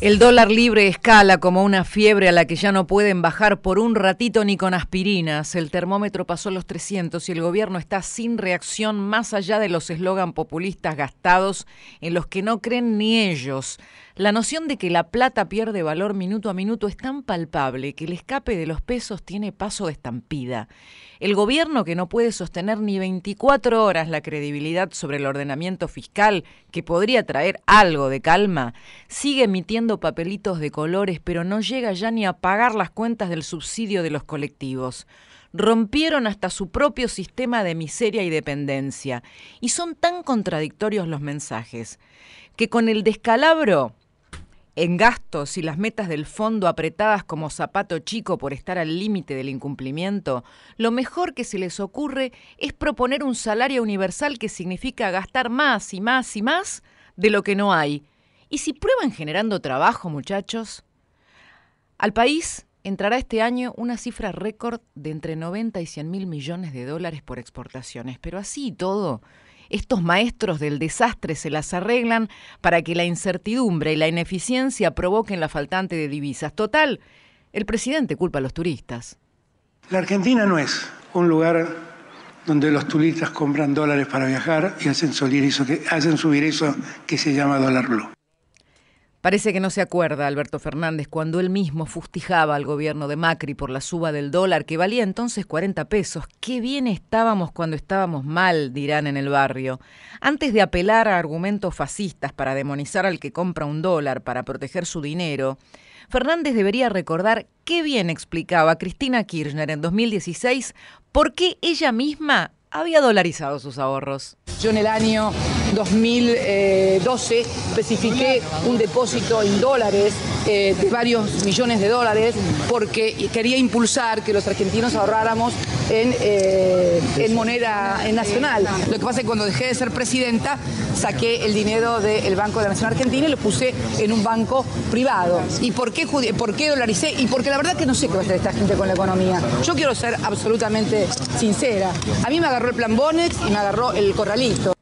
El dólar libre escala como una fiebre a la que ya no pueden bajar por un ratito ni con aspirinas. El termómetro pasó los 300 y el gobierno está sin reacción más allá de los eslogan populistas gastados en los que no creen ni ellos. La noción de que la plata pierde valor minuto a minuto es tan palpable que el escape de los pesos tiene paso de estampida. El gobierno que no puede sostener ni 24 horas la credibilidad sobre el ordenamiento fiscal, que podría traer algo de calma, sigue emitiendo papelitos de colores, pero no llega ya ni a pagar las cuentas del subsidio de los colectivos rompieron hasta su propio sistema de miseria y dependencia. Y son tan contradictorios los mensajes que con el descalabro en gastos y las metas del fondo apretadas como zapato chico por estar al límite del incumplimiento, lo mejor que se les ocurre es proponer un salario universal que significa gastar más y más y más de lo que no hay. ¿Y si prueban generando trabajo, muchachos? Al país entrará este año una cifra récord de entre 90 y 100 mil millones de dólares por exportaciones, pero así y todo, estos maestros del desastre se las arreglan para que la incertidumbre y la ineficiencia provoquen la faltante de divisas. Total, el presidente culpa a los turistas. La Argentina no es un lugar donde los turistas compran dólares para viajar y hacen, subir eso que, se llama dólar blue. Parece que no se acuerda Alberto Fernández cuando él mismo fustijaba al gobierno de Macri por la suba del dólar, que valía entonces 40 pesos. Qué bien estábamos cuando estábamos mal, dirán en el barrio. Antes de apelar a argumentos fascistas para demonizar al que compra un dólar para proteger su dinero, Fernández debería recordar qué bien explicaba Cristina Kirchner en 2016 por qué ella misma había dolarizado sus ahorros. Yo en el año 2012 eh, especifiqué un depósito en dólares eh, varios millones de dólares porque quería impulsar que los argentinos ahorráramos eh, en, moneda nacional. Lo que pasa es que cuando dejé de ser presidenta saqué el dinero del Banco de la Nación Argentina y lo puse en un banco privado. ¿Y por qué, por qué dolaricé? Y porque la verdad que no sé qué va a hacer esta gente con la economía. Yo quiero ser absolutamente sincera. A mí me agarró el plan y me agarró el corralito.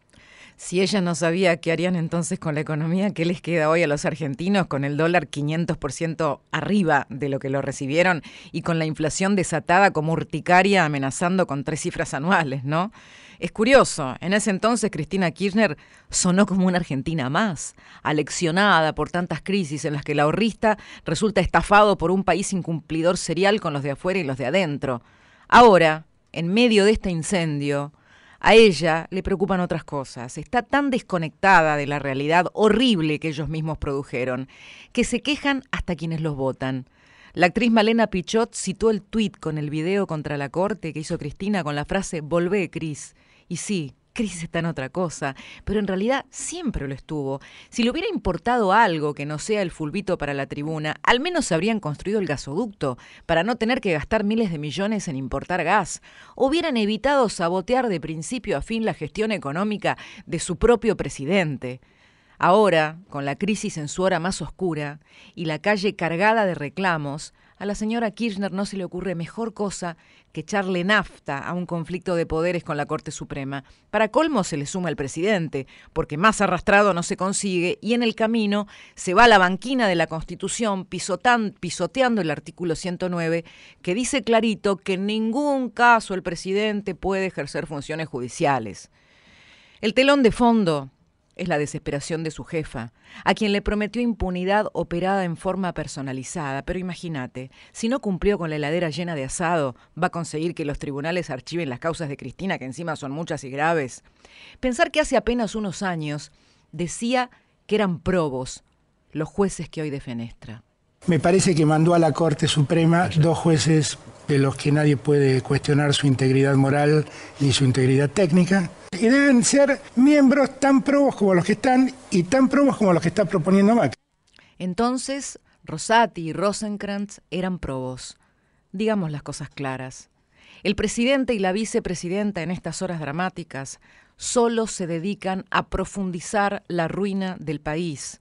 Si ella no sabía qué harían entonces con la economía, ¿qué les queda hoy a los argentinos con el dólar 500% arriba de lo que lo recibieron y con la inflación desatada como urticaria amenazando con tres cifras anuales, ¿no? Es curioso, en ese entonces Cristina Kirchner sonó como una Argentina más, aleccionada por tantas crisis en las que el ahorrista resulta estafado por un país incumplidor serial con los de afuera y los de adentro. Ahora, en medio de este incendio, a ella le preocupan otras cosas. Está tan desconectada de la realidad horrible que ellos mismos produjeron, que se quejan hasta quienes los votan. La actriz Malena Pichot citó el tuit con el video contra la corte que hizo Cristina con la frase Volvé, Cris. Y sí, crisis está en otra cosa, pero en realidad siempre lo estuvo. Si le hubiera importado algo que no sea el fulbito para la tribuna, al menos habrían construido el gasoducto para no tener que gastar miles de millones en importar gas. Hubieran evitado sabotear de principio a fin la gestión económica de su propio presidente. Ahora, con la crisis en su hora más oscura y la calle cargada de reclamos, a la señora Kirchner no se le ocurre mejor cosa que echarle nafta a un conflicto de poderes con la Corte Suprema. Para colmo se le suma el presidente, porque más arrastrado no se consigue y en el camino se va a la banquina de la Constitución pisoteando el artículo 109 que dice clarito que en ningún caso el presidente puede ejercer funciones judiciales. El telón de fondo es la desesperación de su jefa, a quien le prometió impunidad operada en forma personalizada. Pero imagínate, si no cumplió con la heladera llena de asado, va a conseguir que los tribunales archiven las causas de Cristina, que encima son muchas y graves. Pensar que hace apenas unos años decía que eran probos los jueces que hoy defenestra. Me parece que mandó a la Corte Suprema dos jueces de los que nadie puede cuestionar su integridad moral ni su integridad técnica. Y deben ser miembros tan probos como los que están y tan probos como los que está proponiendo Macri. Entonces, Rosati y Rosenkrantz eran probos. Digamos las cosas claras. El presidente y la vicepresidenta en estas horas dramáticas solo se dedican a profundizar la ruina del país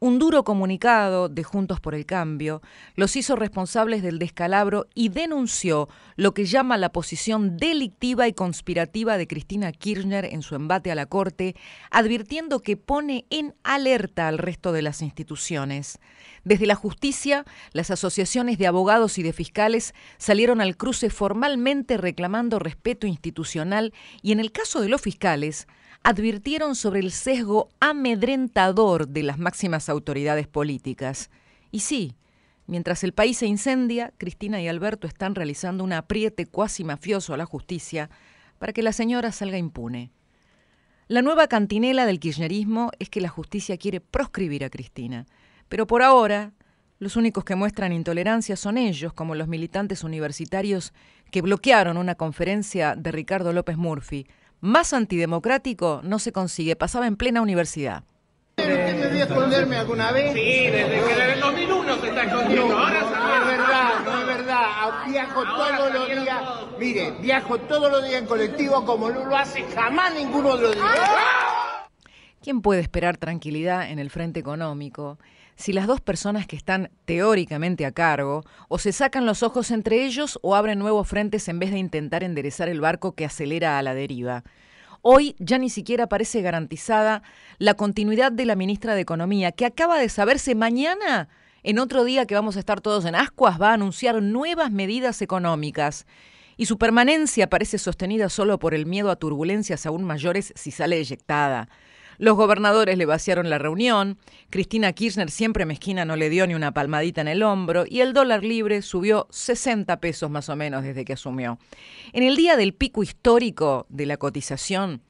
un duro comunicado de Juntos por el Cambio los hizo responsables del descalabro y denunció lo que llama la posición delictiva y conspirativa de Cristina Kirchner en su embate a la Corte, advirtiendo que pone en alerta al resto de las instituciones. Desde la justicia, las asociaciones de abogados y de fiscales salieron al cruce formalmente reclamando respeto institucional y en el caso de los fiscales, advirtieron sobre el sesgo amedrentador de las máximas autoridades políticas. Y sí, mientras el país se incendia, Cristina y Alberto están realizando un apriete cuasi mafioso a la justicia para que la señora salga impune. La nueva cantinela del kirchnerismo es que la justicia quiere proscribir a Cristina, pero por ahora los únicos que muestran intolerancia son ellos, como los militantes universitarios que bloquearon una conferencia de Ricardo López Murphy, más antidemocrático no se consigue. Pasaba en plena universidad. ¿Usted me vio esconderme alguna vez? Sí, desde que desde el 2001 se está escondiendo. No, ahora es verdad, no es verdad. Viajo todos los días. Mire, viajo todos los días en colectivo como no lo hace jamás ninguno de los días. ¡Ah! ¿Quién puede esperar tranquilidad en el frente económico si las dos personas que están teóricamente a cargo o se sacan los ojos entre ellos o abren nuevos frentes en vez de intentar enderezar el barco que acelera a la deriva? Hoy ya ni siquiera parece garantizada la continuidad de la ministra de Economía, que acaba de saberse mañana, en otro día que vamos a estar todos en ascuas, va a anunciar nuevas medidas económicas. Y su permanencia parece sostenida solo por el miedo a turbulencias aún mayores si sale eyectada. Los gobernadores le vaciaron la reunión, Cristina Kirchner siempre mezquina no le dio ni una palmadita en el hombro y el dólar libre subió 60 pesos más o menos desde que asumió. En el día del pico histórico de la cotización,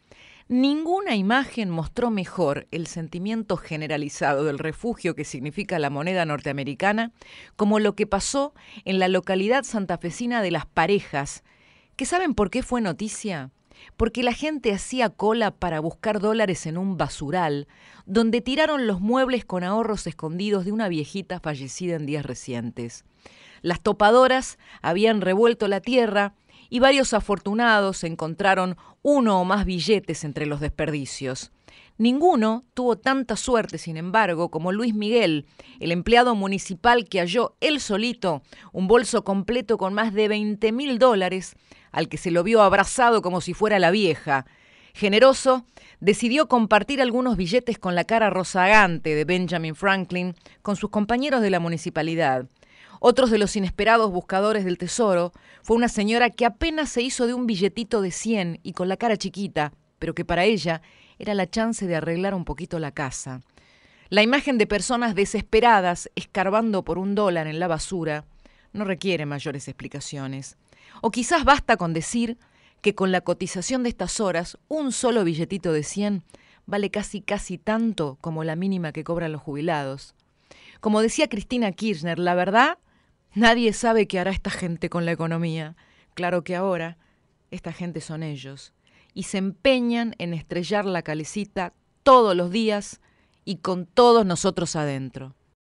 ninguna imagen mostró mejor el sentimiento generalizado del refugio que significa la moneda norteamericana como lo que pasó en la localidad santafesina de Las Parejas, que saben por qué fue noticia porque la gente hacía cola para buscar dólares en un basural, donde tiraron los muebles con ahorros escondidos de una viejita fallecida en días recientes. Las topadoras habían revuelto la tierra y varios afortunados encontraron uno o más billetes entre los desperdicios. Ninguno tuvo tanta suerte, sin embargo, como Luis Miguel, el empleado municipal que halló él solito un bolso completo con más de 20 mil dólares, al que se lo vio abrazado como si fuera la vieja. Generoso, decidió compartir algunos billetes con la cara rozagante de Benjamin Franklin con sus compañeros de la municipalidad. Otros de los inesperados buscadores del tesoro fue una señora que apenas se hizo de un billetito de 100 y con la cara chiquita, pero que para ella era la chance de arreglar un poquito la casa. La imagen de personas desesperadas escarbando por un dólar en la basura no requiere mayores explicaciones. O quizás basta con decir que con la cotización de estas horas, un solo billetito de 100 vale casi casi tanto como la mínima que cobran los jubilados. Como decía Cristina Kirchner, la verdad, nadie sabe qué hará esta gente con la economía. Claro que ahora, esta gente son ellos y se empeñan en estrellar la calecita todos los días y con todos nosotros adentro.